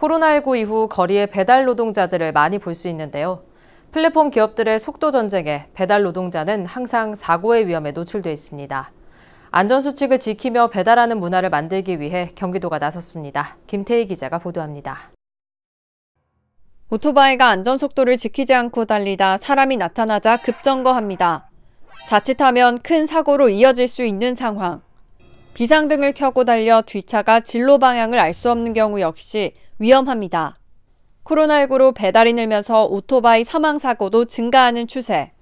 코로나19 이후 거리의 배달 노동자들을 많이 볼 수 있는데요. 플랫폼 기업들의 속도 전쟁에 배달 노동자는 항상 사고의 위험에 노출돼 있습니다. 안전수칙을 지키며 배달하는 문화를 만들기 위해 경기도가 나섰습니다. 김태희 기자가 보도합니다. 오토바이가 안전속도를 지키지 않고 달리다 사람이 나타나자 급정거합니다. 자칫하면 큰 사고로 이어질 수 있는 상황. 비상등을 켜고 달려 뒤차가 진로 방향을 알 수 없는 경우 역시 위험합니다. 코로나19로 배달이 늘면서 오토바이 사망 사고도 증가하는 추세.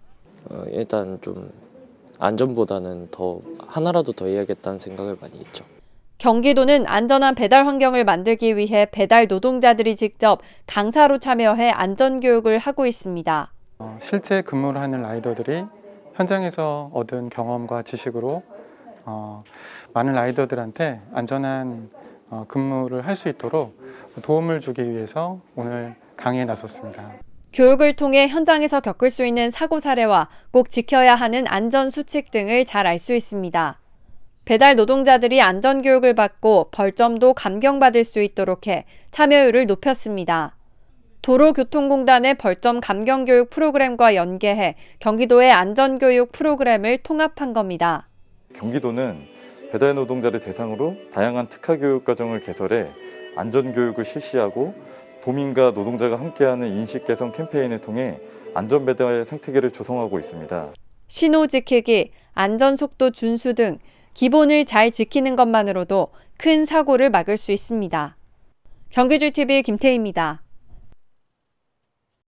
어, 일단 좀 안전보다는 더 하나라도 더 해야겠다는 생각을 많이 했죠. 경기도는 안전한 배달 환경을 만들기 위해 배달 노동자들이 직접 강사로 참여해 안전 교육을 하고 있습니다. 어, 실제 근무를 하는 라이더들이 현장에서 얻은 경험과 지식으로 어, 많은 라이더들한테 안전한 어, 근무를 할 수 있도록 도움을 주기 위해서 오늘 강의에 나섰습니다. 교육을 통해 현장에서 겪을 수 있는 사고 사례와 꼭 지켜야 하는 안전 수칙 등을 잘 알 수 있습니다. 배달 노동자들이 안전 교육을 받고 벌점도 감경받을 수 있도록 해 참여율을 높였습니다. 도로교통공단의 벌점 감경 교육 프로그램과 연계해 경기도의 안전 교육 프로그램을 통합한 겁니다. 경기도는 배달 노동자를 대상으로 다양한 특화 교육 과정을 개설해 안전교육을 실시하고 도민과 노동자가 함께하는 인식 개선 캠페인을 통해 안전배달 생태계를 조성하고 있습니다. 신호 지키기, 안전속도 준수 등 기본을 잘 지키는 것만으로도 큰 사고를 막을 수 있습니다. 경기줄TV 김태희입니다.